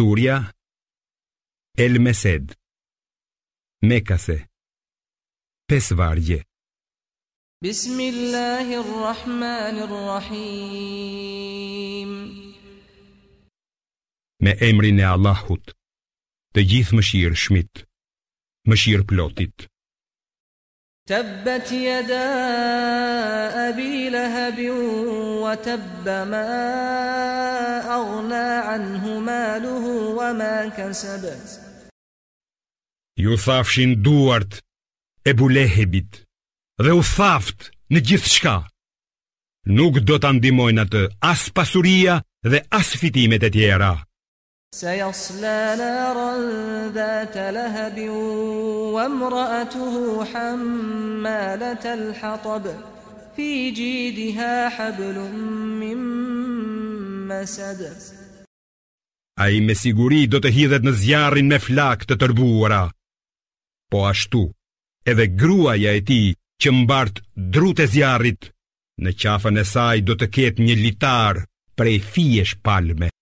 Surja El Mesed Mekase Pes vargje Bismillahirrahmanirrahim Me emrin e Allahut Të gjithë më shirë shmit Më shirë plotit Tabbat yada abi lahabin wa tabba ma aghna anhu maluhu wa ma kasabat. Ju thafshin duart e bulehebit dhe u thaft në gjithë shka. Nuk do të ndimojnë atë as pasuria dhe as fitimet e tjera. Se jasla naran dhe të lehebin, wa mra hammalat al hatab, fi gjidi ha hablum min masadës a i me siguri do të hidhet në zjarin me flak të tërbuara. Po ashtu, edhe grua ja e ti që mbart drut e zjarit, në qafën e saj do të ketë një litar prej fiesh palme.